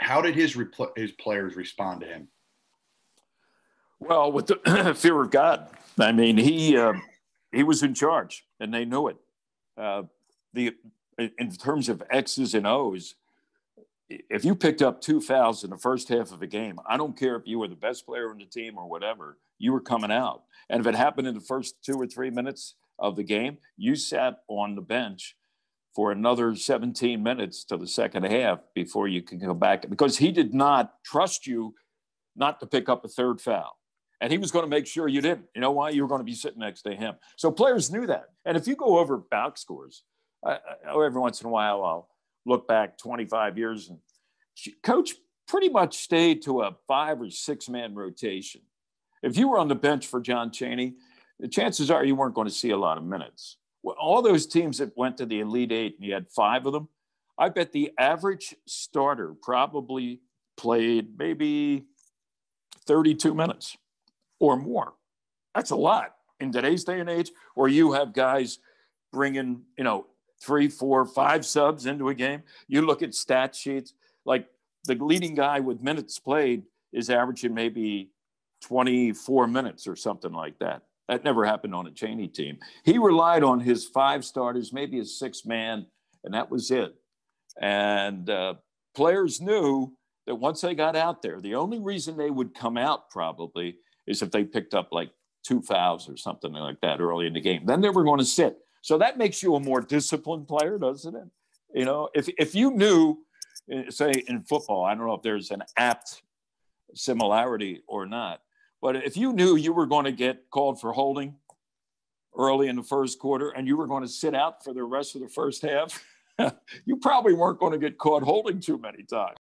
how did his repl- his players respond to him? Well, with the fear of God, I mean, he uh, he was in charge, and they knew it. Uh, the in terms of X's and O's, if you picked up two fouls in the first half of a game, I don't care if you were the best player on the team or whatever, you were coming out. And if it happened in the first two or three minutes of the game, you sat on the bench for another 17 minutes to the second half before you can go back because he did not trust you not to pick up a third foul. And he was going to make sure you didn't. You know why? You were going to be sitting next to him. So players knew that. And if you go over box scores, I, I, every once in a while I'll look back 25 years and she, coach pretty much stayed to a five or six man rotation. If you were on the bench for John Cheney, the chances are you weren't going to see a lot of minutes all those teams that went to the Elite Eight and you had five of them, I bet the average starter probably played maybe 32 minutes or more. That's a lot in today's day and age, where you have guys bringing, you know, three, four, five subs into a game. You look at stat sheets, like the leading guy with minutes played is averaging maybe 24 minutes or something like that. That never happened on a Cheney team. He relied on his five starters, maybe a six man, and that was it. And uh, players knew that once they got out there, the only reason they would come out probably is if they picked up like two fouls or something like that early in the game. Then they were going to sit. So that makes you a more disciplined player, doesn't it? You know, if, if you knew, uh, say in football, I don't know if there's an apt similarity or not, but if you knew you were going to get called for holding early in the first quarter and you were going to sit out for the rest of the first half, you probably weren't going to get caught holding too many times.